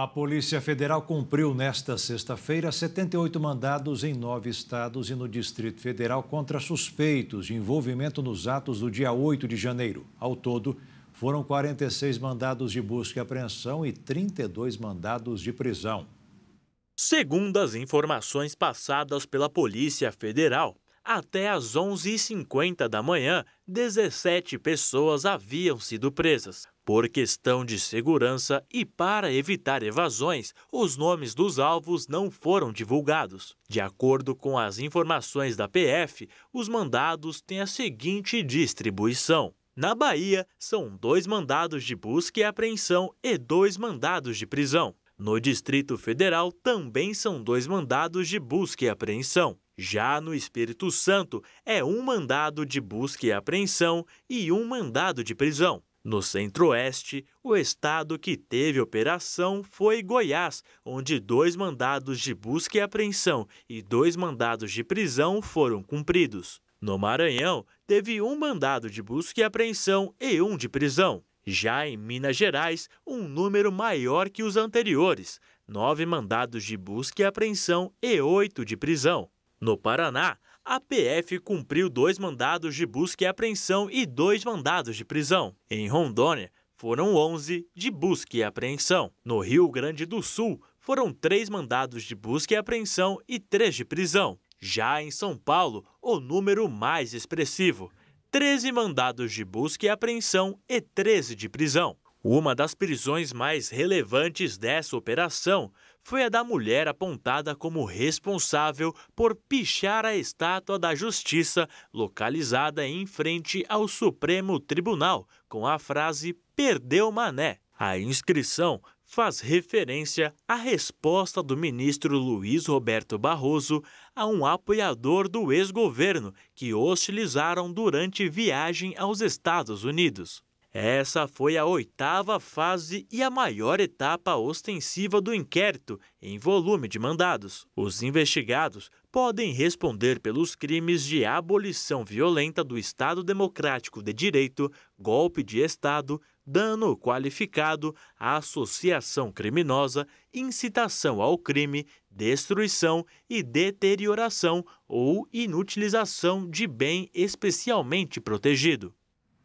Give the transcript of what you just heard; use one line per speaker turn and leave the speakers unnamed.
A Polícia Federal cumpriu nesta sexta-feira 78 mandados em nove estados e no Distrito Federal contra suspeitos de envolvimento nos atos do dia 8 de janeiro. Ao todo, foram 46 mandados de busca e apreensão e 32 mandados de prisão.
Segundo as informações passadas pela Polícia Federal, até às 11h50 da manhã, 17 pessoas haviam sido presas. Por questão de segurança e para evitar evasões, os nomes dos alvos não foram divulgados. De acordo com as informações da PF, os mandados têm a seguinte distribuição. Na Bahia, são dois mandados de busca e apreensão e dois mandados de prisão. No Distrito Federal, também são dois mandados de busca e apreensão. Já no Espírito Santo, é um mandado de busca e apreensão e um mandado de prisão. No Centro-Oeste, o estado que teve operação foi Goiás, onde dois mandados de busca e apreensão e dois mandados de prisão foram cumpridos. No Maranhão, teve um mandado de busca e apreensão e um de prisão. Já em Minas Gerais, um número maior que os anteriores: nove mandados de busca e apreensão e oito de prisão. No Paraná, a PF cumpriu dois mandados de busca e apreensão e dois mandados de prisão. Em Rondônia, foram 11 de busca e apreensão. No Rio Grande do Sul, foram três mandados de busca e apreensão e três de prisão. Já em São Paulo, o número mais expressivo: 13 mandados de busca e apreensão e 13 de prisão. Uma das prisões mais relevantes dessa operação foi a da mulher apontada como responsável por pichar a estátua da Justiça localizada em frente ao Supremo Tribunal com a frase Perdeu Mané. A inscrição faz referência à resposta do ministro Luiz Roberto Barroso a um apoiador do ex-governo que hostilizaram durante viagem aos Estados Unidos. Essa foi a oitava fase e a maior etapa ostensiva do inquérito em volume de mandados. Os investigados podem responder pelos crimes de abolição violenta do Estado Democrático de Direito, golpe de Estado, dano qualificado, associação criminosa, incitação ao crime, destruição e deterioração ou inutilização de bem especialmente protegido.